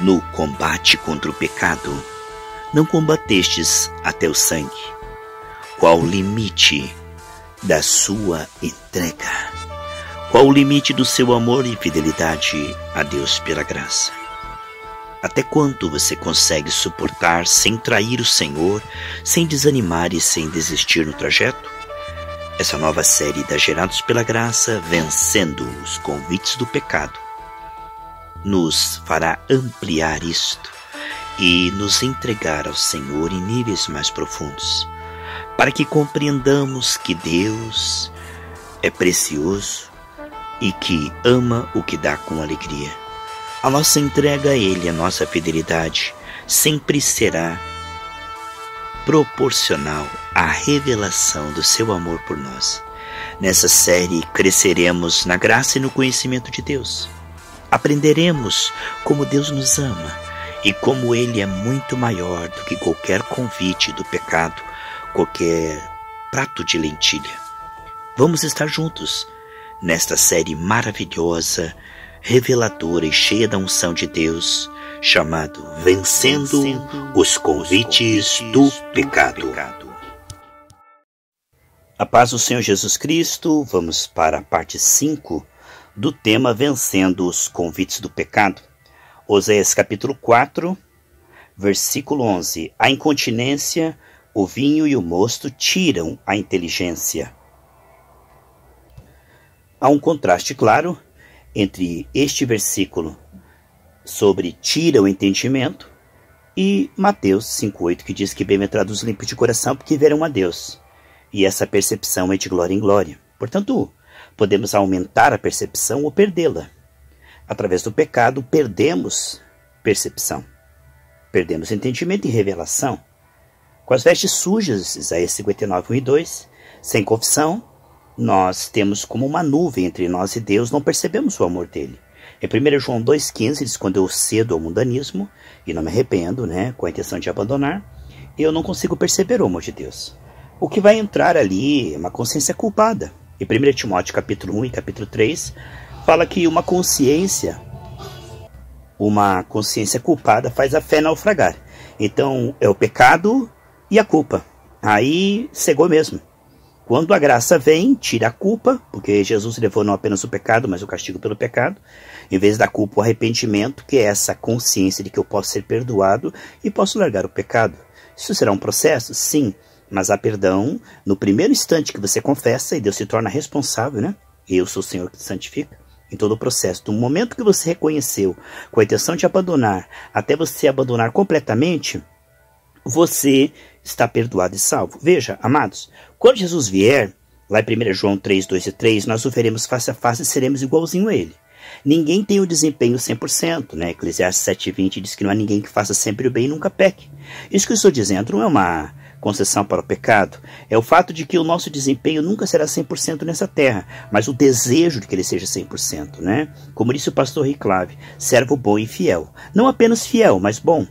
No combate contra o pecado, não combatestes até o sangue. Qual o limite da sua entrega? Qual o limite do seu amor e fidelidade a Deus pela graça? Até quanto você consegue suportar sem trair o Senhor, sem desanimar e sem desistir no trajeto? Essa nova série da Gerados pela Graça, Vencendo os Convites do Pecado, nos fará ampliar isto e nos entregar ao Senhor em níveis mais profundos, para que compreendamos que Deus é precioso e que ama o que dá com alegria. A nossa entrega a Ele, a nossa fidelidade, sempre será proporcional à revelação do seu amor por nós. Nessa série, cresceremos na graça e no conhecimento de Deus aprenderemos como Deus nos ama e como Ele é muito maior do que qualquer convite do pecado, qualquer prato de lentilha. Vamos estar juntos nesta série maravilhosa, reveladora e cheia da unção de Deus, chamado Vencendo, Vencendo os Convites, convites do, do pecado. pecado. A paz do Senhor Jesus Cristo, vamos para a parte 5 do tema Vencendo os Convites do Pecado. Oséias capítulo 4, versículo 11. A incontinência, o vinho e o mosto tiram a inteligência. Há um contraste claro entre este versículo sobre tira o entendimento e Mateus 5,8, que diz que bem-aventurados limpos de coração, porque verão a Deus. E essa percepção é de glória em glória. Portanto, Podemos aumentar a percepção ou perdê-la. Através do pecado, perdemos percepção, perdemos entendimento e revelação. Com as vestes sujas, Isaías 59, 1 e 2, sem confissão, nós temos como uma nuvem entre nós e Deus, não percebemos o amor dele. Em 1 João 2,15 diz: Quando eu cedo ao mundanismo e não me arrependo, né, com a intenção de abandonar, eu não consigo perceber o amor de Deus. O que vai entrar ali é uma consciência culpada, em 1 Timóteo capítulo 1 e capítulo 3, fala que uma consciência, uma consciência culpada faz a fé naufragar. Então é o pecado e a culpa. Aí cegou mesmo. Quando a graça vem, tira a culpa, porque Jesus levou não apenas o pecado, mas o castigo pelo pecado. Em vez da culpa, o arrependimento, que é essa consciência de que eu posso ser perdoado e posso largar o pecado. Isso será um processo? Sim. Mas há perdão no primeiro instante que você confessa e Deus se torna responsável, né? Eu sou o Senhor que te santifica em todo o processo. Do momento que você reconheceu com a intenção de abandonar até você abandonar completamente, você está perdoado e salvo. Veja, amados, quando Jesus vier, lá em 1 João 3, 2 e 3, nós o veremos face a face e seremos igualzinho a ele. Ninguém tem o desempenho 100%, né? Eclesiastes 7,20 diz que não há ninguém que faça sempre o bem e nunca peque. Isso que eu estou dizendo não é uma concessão para o pecado, é o fato de que o nosso desempenho nunca será 100% nessa terra, mas o desejo de que ele seja 100%, né? Como disse o pastor Riclave, servo bom e fiel. Não apenas fiel, mas bom.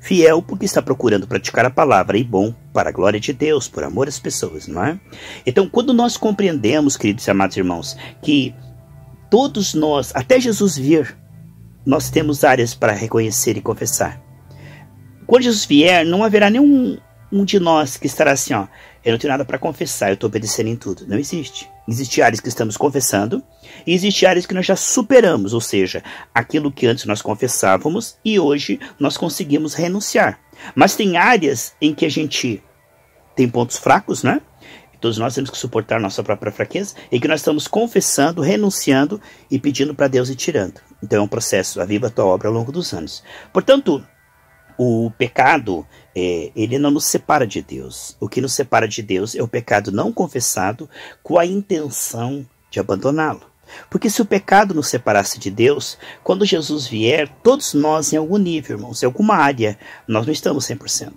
Fiel porque está procurando praticar a palavra e bom para a glória de Deus, por amor às pessoas, não é? Então, quando nós compreendemos, queridos e amados irmãos, que todos nós, até Jesus vir, nós temos áreas para reconhecer e confessar. Quando Jesus vier, não haverá nenhum um de nós que estará assim, ó, eu não tenho nada para confessar, eu estou obedecendo em tudo. Não existe. Existem áreas que estamos confessando e existem áreas que nós já superamos, ou seja, aquilo que antes nós confessávamos e hoje nós conseguimos renunciar. Mas tem áreas em que a gente tem pontos fracos, né? Todos nós temos que suportar nossa própria fraqueza e que nós estamos confessando, renunciando e pedindo para Deus e tirando. Então é um processo, aviva a tua obra ao longo dos anos. Portanto, o pecado é, ele não nos separa de Deus. O que nos separa de Deus é o pecado não confessado com a intenção de abandoná-lo. Porque se o pecado nos separasse de Deus, quando Jesus vier, todos nós, em algum nível, irmãos, em alguma área, nós não estamos 100%.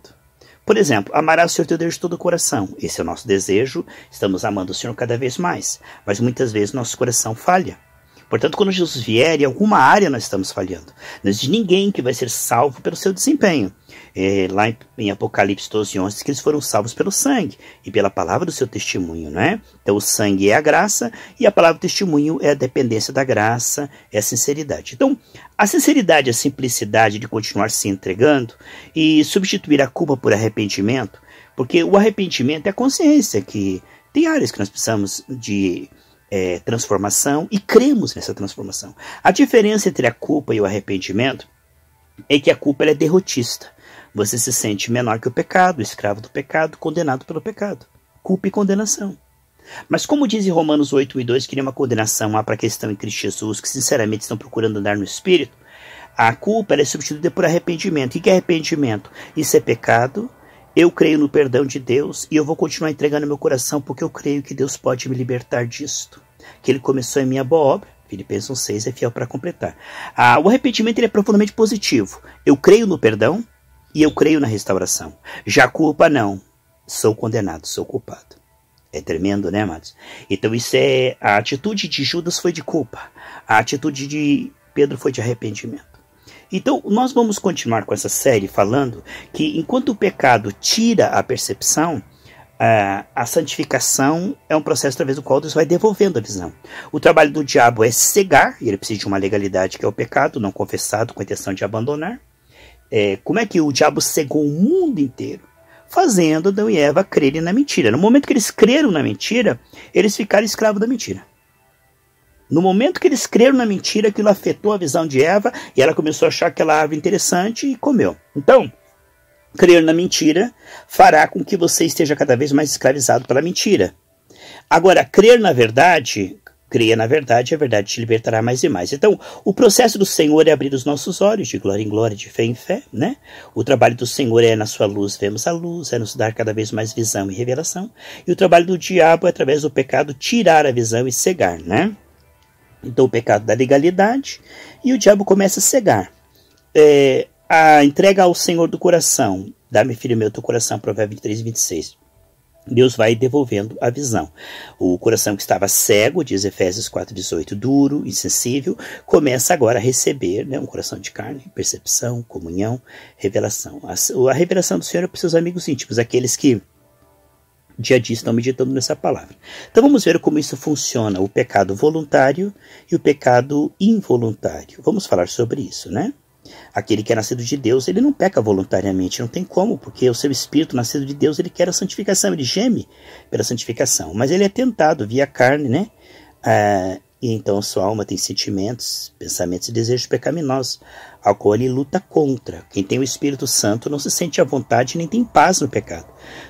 Por exemplo, amarás o Senhor teu Deus de todo o coração. Esse é o nosso desejo, estamos amando o Senhor cada vez mais. Mas muitas vezes nosso coração falha. Portanto, quando Jesus vier, em alguma área nós estamos falhando. Não existe ninguém que vai ser salvo pelo seu desempenho é, lá em, em Apocalipse 12, 11, diz que eles foram salvos pelo sangue e pela palavra do seu testemunho, não é? Então o sangue é a graça e a palavra do testemunho é a dependência da graça, é a sinceridade. Então, a sinceridade, a simplicidade de continuar se entregando e substituir a culpa por arrependimento, porque o arrependimento é a consciência que tem áreas que nós precisamos de é, transformação e cremos nessa transformação. A diferença entre a culpa e o arrependimento é que a culpa é derrotista. Você se sente menor que o pecado, escravo do pecado, condenado pelo pecado. Culpa e condenação. Mas como diz em Romanos 8 e 2 que nenhuma condenação há para a questão estão em Cristo Jesus, que sinceramente estão procurando andar no Espírito, a culpa é substituída por arrependimento. E que é arrependimento? Isso é pecado, eu creio no perdão de Deus e eu vou continuar entregando meu coração porque eu creio que Deus pode me libertar disto. Que Ele começou em minha boa obra, Filipenses 6 é fiel para completar. Ah, o arrependimento é profundamente positivo. Eu creio no perdão, e eu creio na restauração. Já culpa não. Sou condenado, sou culpado. É tremendo, né, amados? Então isso é a atitude de Judas foi de culpa. A atitude de Pedro foi de arrependimento. Então, nós vamos continuar com essa série falando que enquanto o pecado tira a percepção, a, a santificação é um processo através do qual Deus vai devolvendo a visão. O trabalho do diabo é cegar, e ele precisa de uma legalidade que é o pecado, não confessado com a intenção de abandonar é, como é que o diabo cegou o mundo inteiro? Fazendo Adão e Eva crerem na mentira. No momento que eles creram na mentira, eles ficaram escravos da mentira. No momento que eles creram na mentira, aquilo afetou a visão de Eva e ela começou a achar aquela árvore interessante e comeu. Então, crer na mentira fará com que você esteja cada vez mais escravizado pela mentira. Agora, crer na verdade, Creia na verdade, a verdade te libertará mais e mais. Então, o processo do Senhor é abrir os nossos olhos de glória em glória, de fé em fé, né? O trabalho do Senhor é na sua luz, vemos a luz, é nos dar cada vez mais visão e revelação. E o trabalho do diabo é através do pecado tirar a visão e cegar, né? Então, o pecado da legalidade e o diabo começa a cegar. É, a entrega ao Senhor do coração, dá-me, filho meu, teu coração, Provérbios 23, 26 Deus vai devolvendo a visão. O coração que estava cego, diz Efésios 4,18, duro, insensível, começa agora a receber né, um coração de carne, percepção, comunhão, revelação. A, a revelação do Senhor é para os seus amigos íntimos, aqueles que dia a dia estão meditando nessa palavra. Então vamos ver como isso funciona, o pecado voluntário e o pecado involuntário. Vamos falar sobre isso, né? Aquele que é nascido de Deus, ele não peca voluntariamente, não tem como, porque o seu espírito nascido de Deus, ele quer a santificação, ele geme pela santificação, mas ele é tentado via carne, né? É, e então sua alma tem sentimentos, pensamentos e desejos pecaminosos, ao qual ele luta contra. Quem tem o Espírito Santo não se sente à vontade nem tem paz no pecado.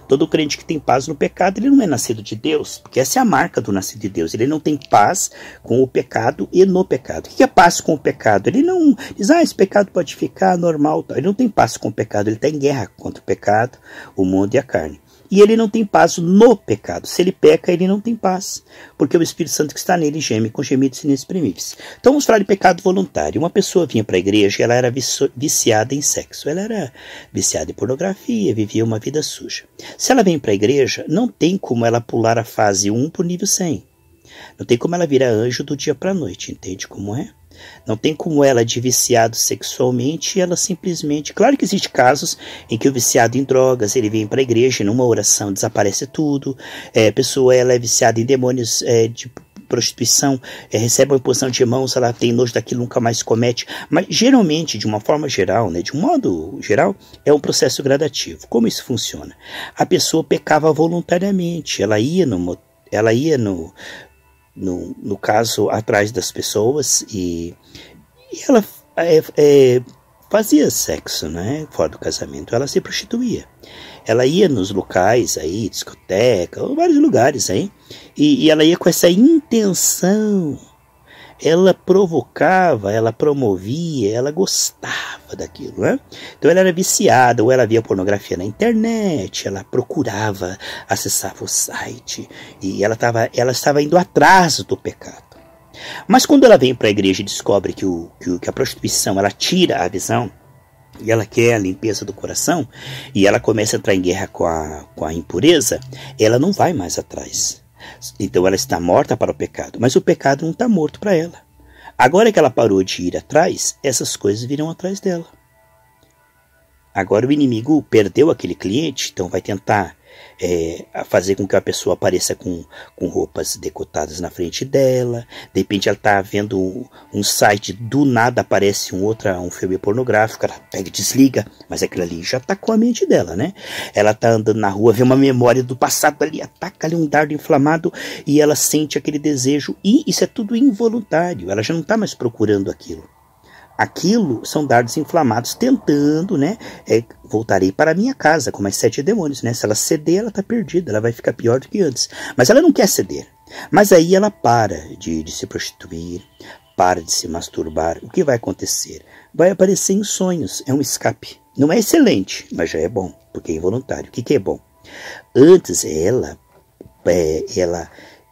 Todo crente que tem paz no pecado, ele não é nascido de Deus, porque essa é a marca do nascido de Deus. Ele não tem paz com o pecado e no pecado. O que é paz com o pecado? Ele não diz, ah, esse pecado pode ficar normal. Ele não tem paz com o pecado, ele está em guerra contra o pecado, o mundo e a carne. E ele não tem paz no pecado. Se ele peca, ele não tem paz, porque o Espírito Santo que está nele geme com gemidos inexprimíveis. Então vamos falar de pecado voluntário. Uma pessoa vinha para a igreja e ela era viciada em sexo, ela era viciada em pornografia, vivia uma vida suja. Se ela vem para a igreja, não tem como ela pular a fase 1 para o nível 100. Não tem como ela virar anjo do dia para a noite, entende como é? Não tem como ela de viciado sexualmente, ela simplesmente. Claro que existe casos em que o viciado em drogas ele vem para a igreja, numa oração desaparece tudo. É, pessoa ela é viciada em demônios é, de prostituição, é, recebe uma imposição de mãos, ela tem nojo daquilo, nunca mais comete. Mas geralmente, de uma forma geral, né, de um modo geral, é um processo gradativo. Como isso funciona? A pessoa pecava voluntariamente, ela ia no ela ia no, no, no caso, atrás das pessoas e, e ela é, é, fazia sexo, né? Fora do casamento, ela se prostituía. Ela ia nos locais aí, discoteca, vários lugares aí, e, e ela ia com essa intenção ela provocava, ela promovia, ela gostava daquilo, né? Então ela era viciada, ou ela via pornografia na internet, ela procurava, acessava o site, e ela, estava ela estava indo atrás do pecado. Mas quando ela vem para a igreja e descobre que, o, que, a prostituição ela tira a visão, e ela quer a limpeza do coração, e ela começa a entrar em guerra com a, com a impureza, ela não vai mais atrás. Então ela está morta para o pecado, mas o pecado não está morto para ela. Agora que ela parou de ir atrás, essas coisas virão atrás dela. Agora o inimigo perdeu aquele cliente, então vai tentar é, fazer com que a pessoa apareça com, com roupas decotadas na frente dela. De repente ela está vendo um, site, do nada aparece um outro, um filme pornográfico, ela pega e desliga, mas aquilo ali já com a mente dela, né? Ela está andando na rua, vê uma memória do passado ali, ataca ali um dardo inflamado e ela sente aquele desejo. E isso é tudo involuntário, ela já não está mais procurando aquilo. Aquilo são dardos inflamados tentando, né? É, voltarei para minha casa com mais sete demônios, né? Se ela ceder, ela está perdida, ela vai ficar pior do que antes. Mas ela não quer ceder. Mas aí ela para de, de se prostituir, para de se masturbar. O que vai acontecer? Vai aparecer em sonhos, é um escape. Não é excelente, mas já é bom, porque é involuntário. O que, que é bom? Antes ela, é, ela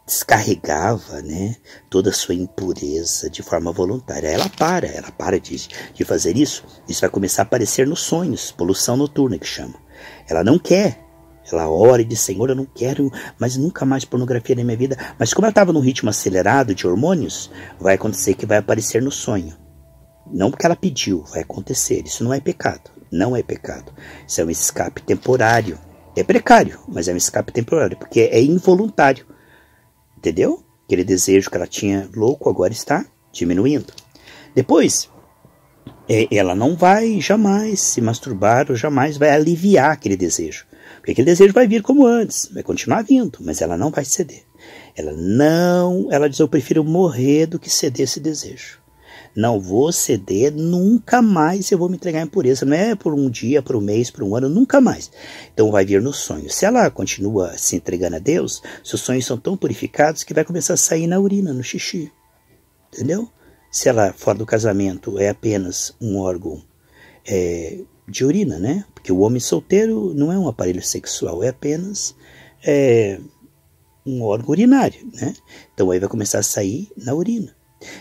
descarregava né, toda a sua impureza de forma voluntária. Ela para, ela para de, de fazer isso. Isso vai começar a aparecer nos sonhos, poluição noturna que chama. Ela não quer. Ela ora e diz, Senhor, eu não quero mas nunca mais pornografia na minha vida. Mas como ela estava num ritmo acelerado de hormônios, vai acontecer que vai aparecer no sonho. Não porque ela pediu, vai acontecer. Isso não é pecado. Não é pecado. Isso é um escape temporário. É precário, mas é um escape temporário, porque é involuntário Entendeu? Aquele desejo que ela tinha louco agora está diminuindo. Depois, é, ela não vai jamais se masturbar ou jamais vai aliviar aquele desejo. Porque aquele desejo vai vir como antes, vai continuar vindo, mas ela não vai ceder. Ela não, ela diz: Eu prefiro morrer do que ceder esse desejo. Não vou ceder, nunca mais eu vou me entregar em impureza. Não é por um dia, por um mês, por um ano, nunca mais. Então vai vir no sonho. Se ela continua se entregando a Deus, seus sonhos são tão purificados que vai começar a sair na urina, no xixi. Entendeu? Se ela, fora do casamento, é apenas um órgão é, de urina, né? Porque o homem solteiro não é um aparelho sexual, é apenas. É, um órgão urinário, né? Então aí vai começar a sair na urina.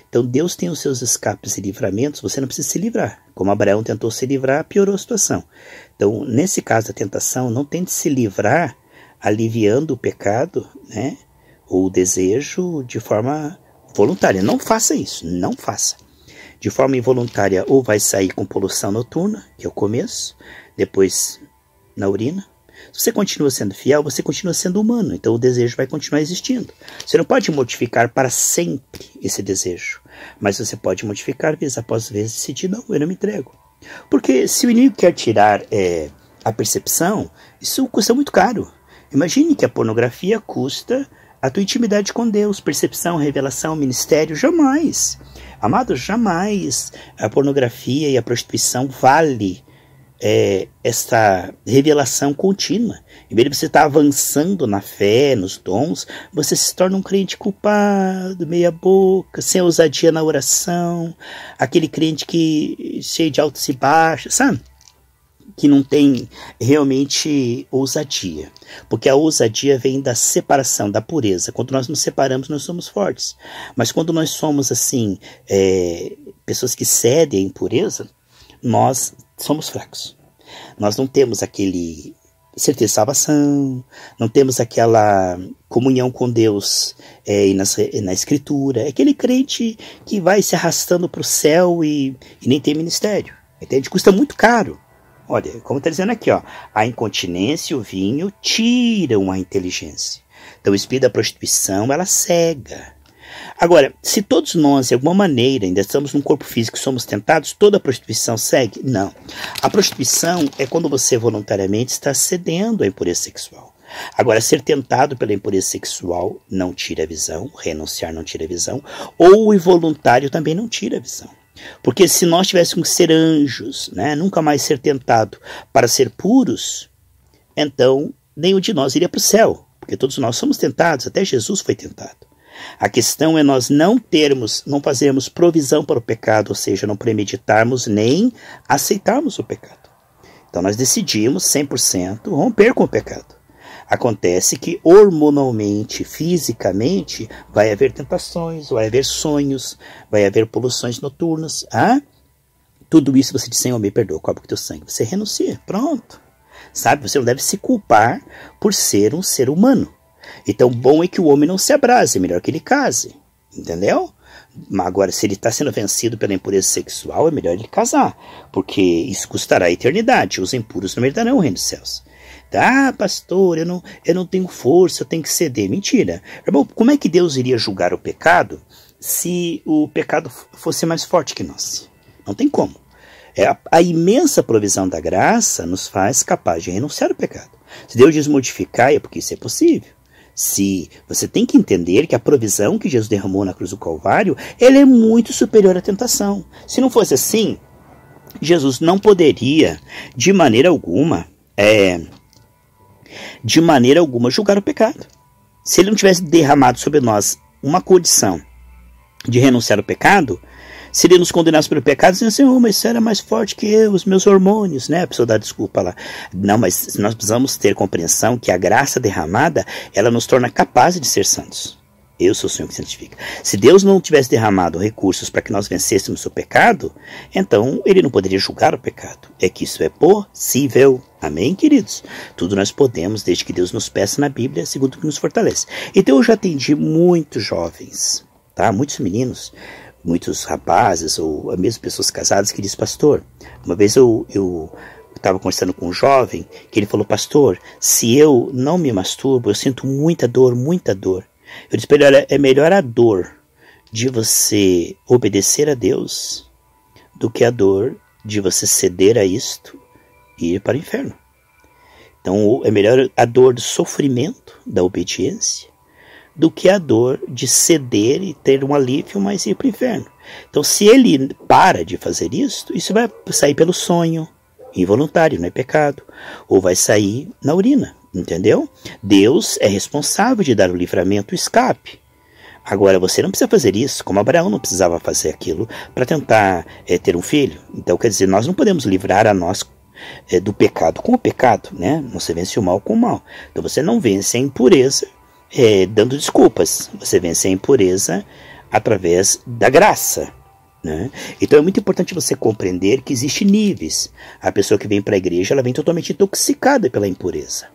Então Deus tem os seus escapes e livramentos, você não precisa se livrar. Como Abraão tentou se livrar, piorou a situação. Então, nesse caso da tentação, não tente se livrar aliviando o pecado, né? Ou o desejo de forma voluntária. Não faça isso, não faça. De forma involuntária, ou vai sair com poluição noturna, que é o começo, depois na urina, você continua sendo fiel, você continua sendo humano, então o desejo vai continuar existindo. Você não pode modificar para sempre esse desejo, mas você pode modificar vez após vez e decidir: não, eu não me entrego. Porque se o inimigo quer tirar é, a percepção, isso custa muito caro. Imagine que a pornografia custa a tua intimidade com Deus, percepção, revelação, ministério, jamais. amado, jamais a pornografia e a prostituição vale é, essa revelação contínua. Em vez de você estar tá avançando na fé, nos dons, você se torna um crente culpado, meia boca, sem ousadia na oração, aquele crente que cheio de altos e baixos, sabe? Que não tem realmente ousadia. Porque a ousadia vem da separação, da pureza. Quando nós nos separamos, nós somos fortes. Mas quando nós somos, assim, é, pessoas que cedem à impureza, nós somos fracos. Nós não temos aquele certeza de salvação, não temos aquela comunhão com Deus é, na, na Escritura. É aquele crente que vai se arrastando para o céu e, e, nem tem ministério. Entende? Custa muito caro. Olha, como está dizendo aqui, ó, a incontinência e o vinho tiram a inteligência. Então o espírito da prostituição, ela cega. Agora, se todos nós, de alguma maneira, ainda estamos num corpo físico e somos tentados, toda a prostituição segue? Não. A prostituição é quando você voluntariamente está cedendo à impureza sexual. Agora, ser tentado pela impureza sexual não tira a visão, renunciar não tira a visão, ou o involuntário também não tira a visão. Porque se nós tivéssemos que ser anjos, né, nunca mais ser tentado para ser puros, então nenhum de nós iria para o céu, porque todos nós somos tentados, até Jesus foi tentado. A questão é nós não termos, não fazermos provisão para o pecado, ou seja, não premeditarmos nem aceitarmos o pecado. Então nós decidimos 100% romper com o pecado. Acontece que hormonalmente, fisicamente, vai haver tentações, vai haver sonhos, vai haver poluções noturnas. Ah? Tudo isso você diz, Senhor, me perdoa, cobre o teu sangue. Você renuncia, pronto. Sabe, você não deve se culpar por ser um ser humano. Então, bom é que o homem não se abrase, melhor que ele case. Entendeu? Agora, se ele está sendo vencido pela impureza sexual, é melhor ele casar, porque isso custará a eternidade. Os impuros não herdarão o reino dos céus. Ah, pastor, eu não, eu não tenho força, eu tenho que ceder. Mentira. Irmão, como é que Deus iria julgar o pecado se o pecado fosse mais forte que nós? Não tem como. É, a, a imensa provisão da graça nos faz capaz de renunciar ao pecado. Se Deus diz modificar, é porque isso é possível. Se você tem que entender que a provisão que Jesus derramou na cruz do Calvário, ela é muito superior à tentação. Se não fosse assim, Jesus não poderia, de maneira alguma, é, de maneira alguma julgar o pecado. Se ele não tivesse derramado sobre nós uma condição de renunciar ao pecado, se ele nos condenasse pelo pecado, dizendo, Senhor, mas isso era mais forte que eu, os meus hormônios, né? A pessoa dá desculpa lá. Não, mas nós precisamos ter compreensão que a graça derramada, ela nos torna capazes de ser santos. Eu sou o Senhor que santifica. Se Deus não tivesse derramado recursos para que nós vencêssemos o pecado, então ele não poderia julgar o pecado. É que isso é possível. Amém, queridos? Tudo nós podemos, desde que Deus nos peça na Bíblia, segundo o que nos fortalece. Então eu já atendi muitos jovens, tá? Muitos meninos muitos rapazes ou mesmo pessoas casadas que dizem, pastor, uma vez eu estava conversando com um jovem que ele falou, pastor, se eu não me masturbo, eu sinto muita dor, muita dor. Eu disse para ele, olha, é melhor a dor de você obedecer a Deus do que a dor de você ceder a isto e ir para o inferno. Então é melhor a dor do sofrimento, da obediência, do que a dor de ceder e ter um alívio, mas ir para o inferno. Então, se ele para de fazer isso, isso vai sair pelo sonho, involuntário, não é pecado, ou vai sair na urina, entendeu? Deus é responsável de dar o livramento, o escape. Agora, você não precisa fazer isso, como Abraão não precisava fazer aquilo para tentar é, ter um filho. Então, quer dizer, nós não podemos livrar a nós é, do pecado com o pecado, né? Não se vence o mal com o mal. Então, você não vence a impureza é, dando desculpas. Você vence a impureza através da graça. Né? Então é muito importante você compreender que existem níveis. A pessoa que vem para a igreja ela vem totalmente intoxicada pela impureza.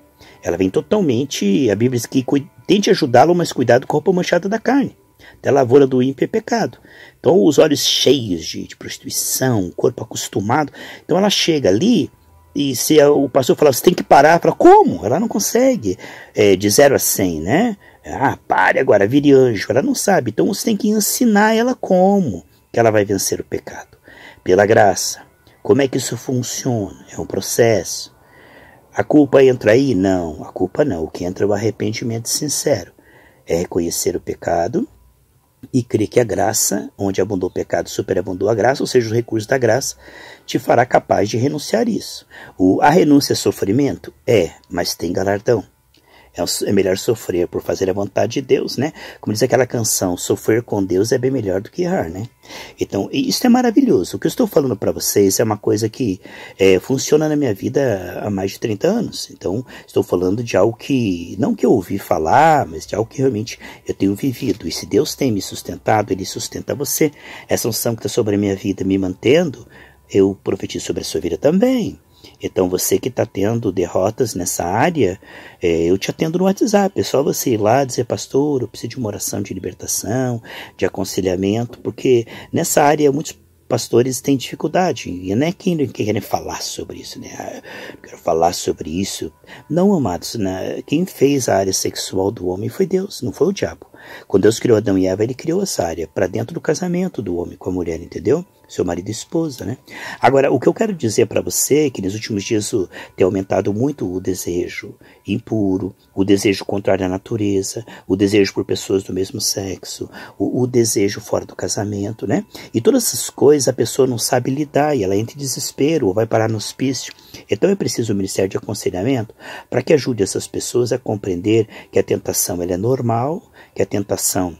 Ela vem totalmente, a Bíblia diz que tente ajudá-lo, mas cuidado com a roupa manchada da carne. Da lavoura do ímpio é pecado. Então, os olhos cheios de, de prostituição, o corpo acostumado. Então, ela chega ali, e se a, o pastor falava, você tem que parar, para como? Ela não consegue, é, de 0 a 100, né? Ah, pare agora, vire anjo. Ela não sabe, então você tem que ensinar ela como que ela vai vencer o pecado. Pela graça. Como é que isso funciona? É um processo. A culpa entra aí? Não, a culpa não. O que entra é o arrependimento sincero. É reconhecer o pecado e crê que a graça, onde abundou o pecado, superabundou a graça, ou seja, o recurso da graça, te fará capaz de renunciar isso. O, a renúncia é sofrimento? É, mas tem galardão. É, é melhor sofrer por fazer a vontade de Deus, né? Como diz aquela canção, sofrer com Deus é bem melhor do que errar, né? Então, isso é maravilhoso. O que eu estou falando para vocês é uma coisa que é, funciona na minha vida há mais de 30 anos. Então, estou falando de algo que, não que eu ouvi falar, mas de algo que realmente eu tenho vivido. E se Deus tem me sustentado, Ele sustenta você. Essa unção que está sobre a minha vida me mantendo, eu profetizo sobre a sua vida também. Então, você que está tendo derrotas nessa área, é, eu te atendo no WhatsApp. É só você ir lá dizer, pastor, eu preciso de uma oração de libertação, de aconselhamento, porque nessa área muitos pastores têm dificuldade, e não é quem, é que querem falar sobre isso, né? Ah, quero falar sobre isso. Não, amados, né? quem fez a área sexual do homem foi Deus, não foi o diabo. Quando Deus criou Adão e Eva, ele criou essa área para dentro do casamento do homem com a mulher, entendeu? Seu marido e esposa, né? Agora, o que eu quero dizer para você é que nos últimos dias tem aumentado muito o desejo impuro, o desejo contrário à natureza, o desejo por pessoas do mesmo sexo, o, o desejo fora do casamento, né? E todas essas coisas a pessoa não sabe lidar e ela entra em desespero ou vai parar no hospício. Então é preciso o Ministério de Aconselhamento para que ajude essas pessoas a compreender que a tentação ela é normal, que a tentação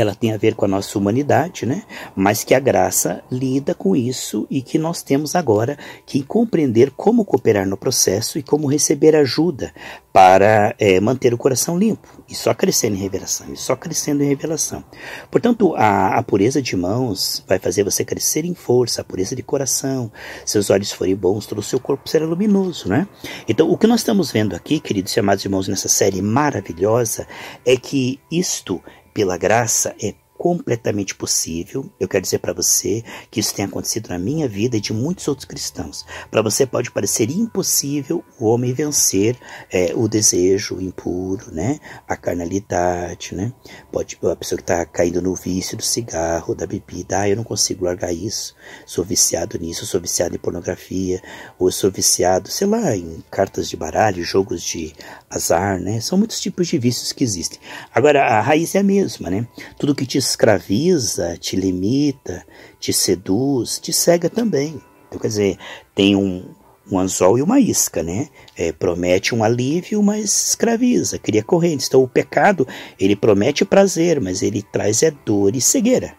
ela tem a ver com a nossa humanidade, né? Mas que a graça lida com isso e que nós temos agora que compreender como cooperar no processo e como receber ajuda para é, manter o coração limpo e só crescendo em revelação e só crescendo em revelação. Portanto, a, a pureza de mãos vai fazer você crescer em força, a pureza de coração, seus olhos forem bons, todo o seu corpo será luminoso, né? Então, o que nós estamos vendo aqui, queridos e amados irmãos, nessa série maravilhosa, é que isto pela graça é completamente possível. Eu quero dizer para você que isso tem acontecido na minha vida e de muitos outros cristãos. Para você pode parecer impossível o homem vencer é, o desejo impuro, né? A carnalidade, né? Pode a pessoa que está caindo no vício do cigarro, da bebida, ah, eu não consigo largar isso. Sou viciado nisso, sou viciado em pornografia, ou sou viciado, sei lá, em cartas de baralho, jogos de azar, né? São muitos tipos de vícios que existem. Agora a raiz é a mesma, né? Tudo que te escraviza, te limita, te seduz, te cega também. Então, quer dizer, tem um, um anzol e uma isca, né? É, promete um alívio, mas escraviza, cria correntes. Então, o pecado, ele promete prazer, mas ele traz é dor e cegueira.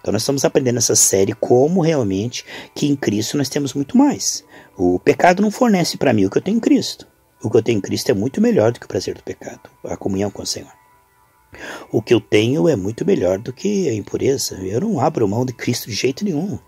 Então, nós estamos aprendendo essa série como realmente que em Cristo nós temos muito mais. O pecado não fornece para mim o que eu tenho em Cristo. O que eu tenho em Cristo é muito melhor do que o prazer do pecado, a comunhão com o Senhor. O que eu tenho é muito melhor do que a impureza. Eu não abro mão de Cristo de jeito nenhum.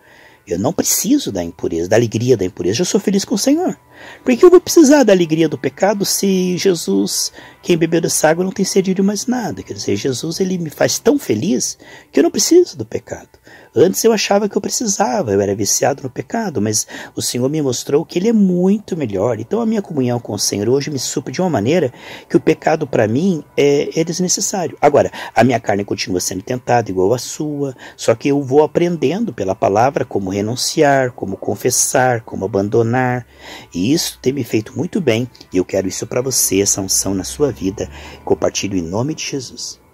Eu não preciso da impureza, da alegria da impureza. Eu sou feliz com o Senhor. Por que eu vou precisar da alegria do pecado se Jesus, quem bebeu dessa água, não tem sede de mais nada? Quer dizer, Jesus ele me faz tão feliz que eu não preciso do pecado. Antes eu achava que eu precisava, eu era viciado no pecado, mas o Senhor me mostrou que Ele é muito melhor. Então a minha comunhão com o Senhor hoje me supre de uma maneira que o pecado para mim é, é desnecessário. Agora, a minha carne continua sendo tentada igual à sua, só que eu vou aprendendo pela palavra como renunciar, como confessar, como abandonar. E isso tem me feito muito bem e eu quero isso para você, essa unção na sua vida. Compartilho em nome de Jesus.